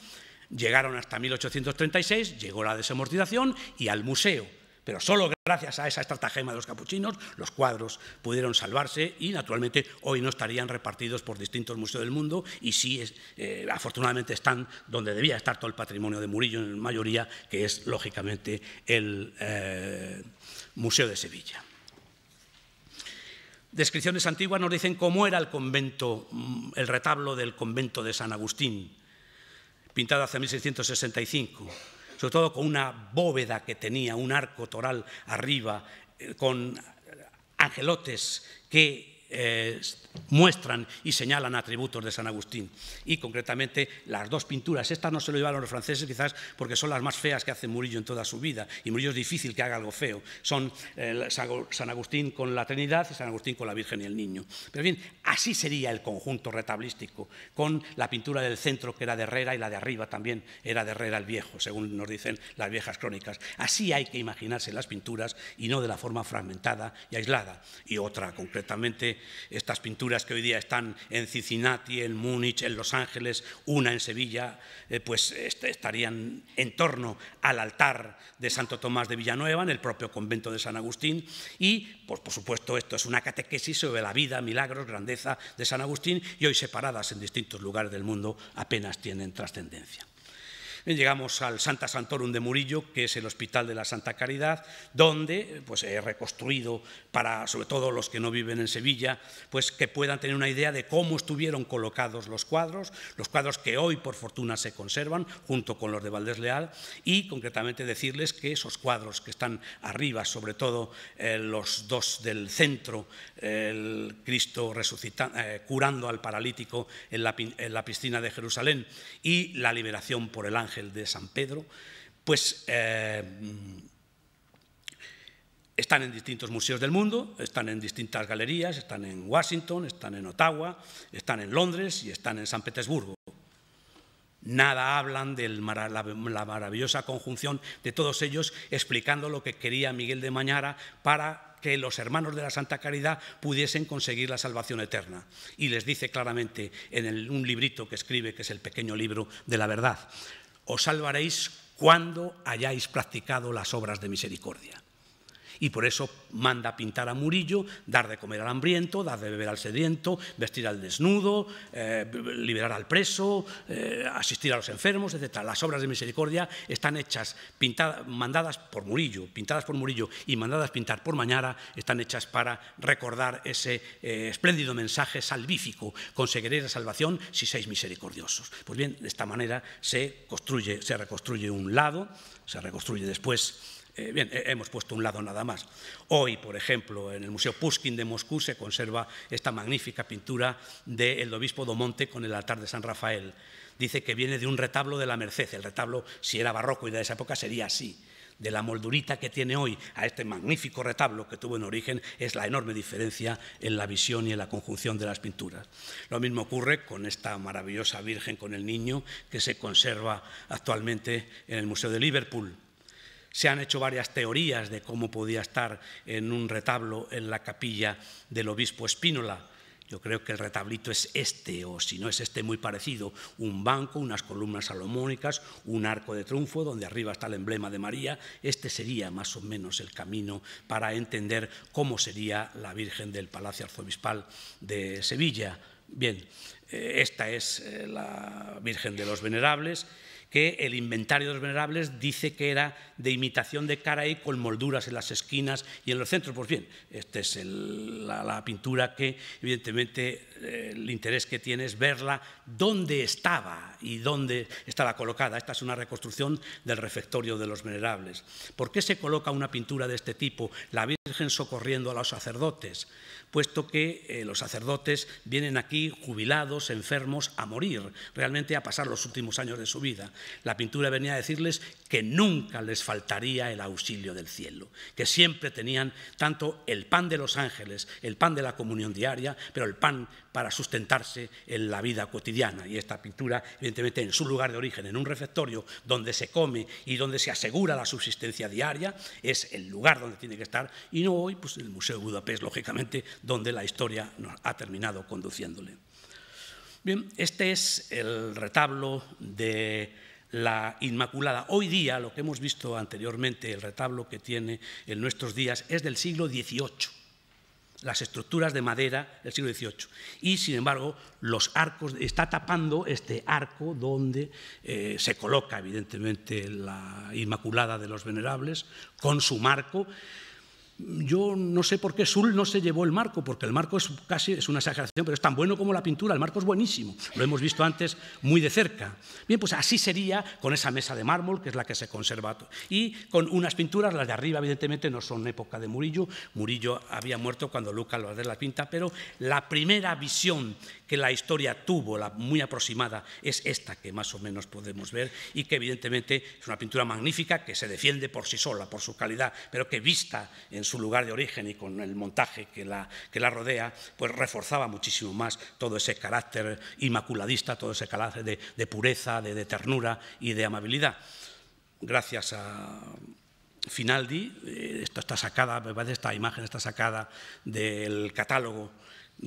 Speaker 2: Llegaron hasta 1836, llegó la desamortización y al museo. Pero solo gracias a esa estratagema de los capuchinos, los cuadros pudieron salvarse y, naturalmente, hoy no estarían repartidos por distintos museos del mundo y sí, eh, afortunadamente, están donde debía estar todo el patrimonio de Murillo, en mayoría, que es, lógicamente, el eh, Museo de Sevilla. Descripciones antiguas nos dicen cómo era el convento, mm, el retablo del convento de San Agustín, Pintada hace 1665, sobre todo con una bóveda que tenía un arco toral arriba, eh, con angelotes que eh, muestran y señalan atributos de San Agustín. Y concretamente las dos pinturas, estas no se lo llevaron los franceses quizás porque son las más feas que hace Murillo en toda su vida, y Murillo es difícil que haga algo feo. Son eh, San Agustín con la Trinidad y San Agustín con la Virgen y el Niño. Pero bien, así sería el conjunto retablístico, con la pintura del centro que era de Herrera y la de arriba también era de Herrera el Viejo, según nos dicen las viejas crónicas. Así hay que imaginarse las pinturas y no de la forma fragmentada y aislada. Y otra, concretamente, estas pinturas que hoy día están en Cincinnati, en Múnich, en Los Ángeles, una en Sevilla, eh, pues este, estarían en torno al altar de Santo Tomás de Villanueva, en el propio convento de San Agustín. Y, pues por supuesto, esto es una catequesis sobre la vida, milagros, grandeza de San Agustín y hoy separadas en distintos lugares del mundo apenas tienen trascendencia. llegamos al Santa Santorum de Murillo, que es el hospital de la Santa Caridad, donde pues, he reconstruido para sobre todo los que no viven en Sevilla, pues que puedan tener una idea de cómo estuvieron colocados los cuadros, los cuadros que hoy por fortuna se conservan junto con los de Valdés Leal y concretamente decirles que esos cuadros que están arriba, sobre todo eh, los dos del centro, el Cristo resucitando, eh, curando al paralítico en la, piscina de Jerusalén y la liberación por el ángel de San Pedro, pues eh, están en distintos museos del mundo, están en distintas galerías, están en Washington, están en Ottawa, están en Londres y están en San Petersburgo. Nada hablan de la maravillosa conjunción de todos ellos explicando lo que quería Miguel de Mañara para que los hermanos de la Santa Caridad pudiesen conseguir la salvación eterna. Y les dice claramente en un librito que escribe, que es el pequeño libro de la verdad, os salvaréis cuando hayáis practicado las obras de misericordia. Y por eso manda pintar a Murillo, dar de comer al hambriento, dar de beber al sediento, vestir al desnudo, eh, liberar al preso, eh, asistir a los enfermos, etc. Las obras de misericordia están hechas, pintadas, mandadas por Murillo, pintadas por Murillo y mandadas pintar por Mañara, están hechas para recordar ese eh, espléndido mensaje salvífico, conseguiréis la salvación si seis misericordiosos. Pues bien, de esta manera se construye, se reconstruye un lado, se reconstruye después eh, bien, eh, hemos puesto un lado nada más. Hoy, por ejemplo, en el Museo Pushkin de Moscú se conserva esta magnífica pintura del obispo Domonte con el altar de San Rafael. Dice que viene de un retablo de la Merced. El retablo, si era barroco y de esa época, sería así de la moldurita que tiene hoy a este magnífico retablo que tuvo en origen es la enorme diferencia en la visión y en la conjunción de las pinturas. Lo mismo ocurre con esta maravillosa Virgen con el Niño que se conserva actualmente en el Museo de Liverpool. Se han hecho varias teorías de cómo podía estar en un retablo en la capilla del obispo Espínola. Yo creo que el retablito es este, o si no es este, muy parecido. Un banco, unas columnas salomónicas, un arco de triunfo donde arriba está el emblema de María. Este sería más o menos el camino para entender cómo sería la Virgen del Palacio Arzobispal de Sevilla. Bien, eh, esta es eh, la Virgen de los Venerables que el inventario de los venerables dice que era de imitación de Caray con molduras en las esquinas y en los centros. Pues bien, esta es la, pintura que evidentemente eh, el interés que tiene es verla dónde estaba y dónde estaba colocada. Esta es una reconstrucción del refectorio de los venerables. ¿Por qué se coloca una pintura de este tipo? La socorriendo a los sacerdotes, puesto que eh, los sacerdotes vienen aquí jubilados, enfermos, a morir, realmente a pasar los últimos años de su vida. La pintura venía a decirles que nunca les faltaría el auxilio del cielo, que siempre tenían tanto el pan de los ángeles, el pan de la comunión diaria, pero el pan para sustentarse en la vida cotidiana. Y esta pintura, evidentemente, en su lugar de origen, en un refectorio donde se come y donde se asegura la subsistencia diaria, es el lugar donde tiene que estar y no hoy, pues el Museo de Budapest, lógicamente, donde la historia nos ha terminado conduciéndole. Bien, este es el retablo de la Inmaculada. Hoy día, lo que hemos visto anteriormente, el retablo que tiene en nuestros días es del siglo XVIII las estructuras de madera del siglo XVIII. Y, sin embargo, los arcos, está tapando este arco donde eh, se coloca, evidentemente, la Inmaculada de los Venerables con su marco yo no sé por qué Sul no se llevó el marco, porque el marco es casi es una exageración, pero es tan bueno como la pintura, el marco es buenísimo, lo hemos visto antes muy de cerca. Bien, pues así sería con esa mesa de mármol, que es la que se conserva, y con unas pinturas, las de arriba evidentemente no son época de Murillo, Murillo había muerto cuando Lucas lo de la pinta, pero la primera visión que la historia tuvo, la muy aproximada, es esta que más o menos podemos ver y que evidentemente es una pintura magnífica que se defiende por sí sola, por su calidad, pero que vista en su lugar de origen y con el montaje que la, que la rodea, pues reforzaba muchísimo más todo ese carácter inmaculadista, todo ese carácter de, pureza, de, ternura y de amabilidad. Gracias a Finaldi, eh, esto está sacada, esta imagen está sacada del catálogo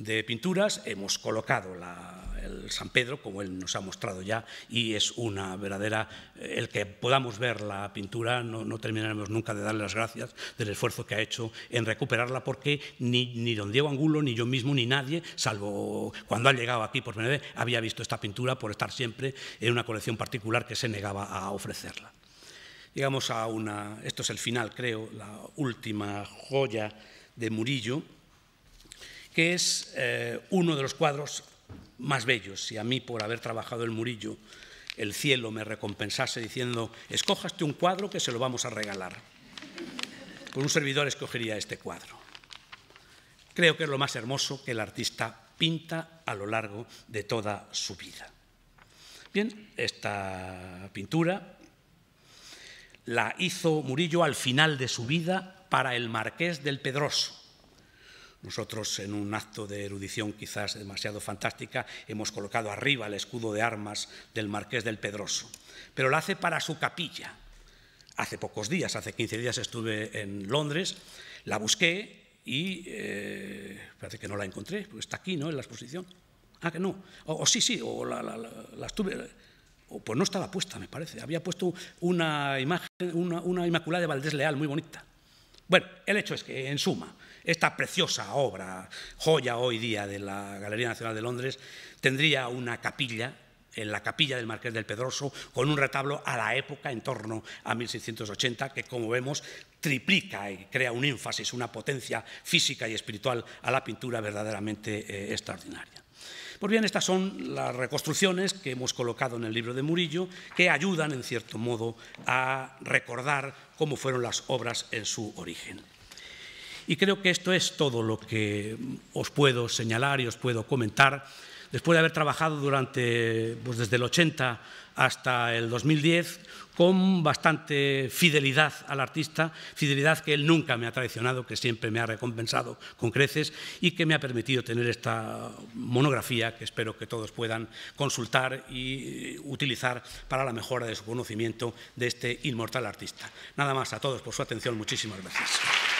Speaker 2: de pinturas, hemos colocado el San Pedro, como él nos ha mostrado ya, y es una verdadera... Eh, el que podamos ver la pintura, no, terminaremos nunca de darle las gracias del esfuerzo que ha hecho en recuperarla, porque ni, ni don Diego Angulo, ni yo mismo, ni nadie, salvo cuando ha llegado aquí por primera había visto esta pintura por estar siempre en una colección particular que se negaba a ofrecerla. Llegamos a una... Esto es el final, creo, la última joya de Murillo, que es eh, uno de los cuadros más bellos. Si a mí, por haber trabajado el Murillo, el cielo me recompensase diciendo, «escojaste un cuadro que se lo vamos a regalar. Con un servidor escogería este cuadro. Creo que es lo más hermoso que el artista pinta a lo largo de toda su vida. Bien, esta pintura la hizo Murillo al final de su vida para el marqués del Pedroso, nosotros, en un acto de erudición quizás demasiado fantástica, hemos colocado arriba el escudo de armas del marqués del Pedroso, pero lo hace para su capilla. Hace pocos días, hace 15 días estuve en Londres, la busqué y eh, parece que no la encontré, pues está aquí, ¿no?, en la exposición. Ah, que no. O, sí, sí, o la, estuve... pues no estaba puesta, me parece. Había puesto una imagen, una, una Inmaculada de Valdés Leal muy bonita. Bueno, el hecho es que, en suma, esta preciosa obra, joya hoy día de la Galería Nacional de Londres, tendría una capilla en la capilla del Marqués del Pedroso, con un retablo a la época, en torno a 1680, que como vemos triplica y crea un énfasis, una potencia física y espiritual a la pintura verdaderamente eh, extraordinaria. Pues bien, estas son las reconstrucciones que hemos colocado en el libro de Murillo, que ayudan, en cierto modo, a recordar cómo fueron las obras en su origen. Y creo que esto es todo lo que os puedo señalar y os puedo comentar. Después de haber trabajado durante, pues, desde el 80 hasta el 2010, con bastante fidelidad al artista, fidelidad que él nunca me ha traicionado, que siempre me ha recompensado con creces y que me ha permitido tener esta monografía que espero que todos puedan consultar y utilizar para la mejora de su conocimiento de este inmortal artista. Nada más a todos por su atención, muchísimas gracias.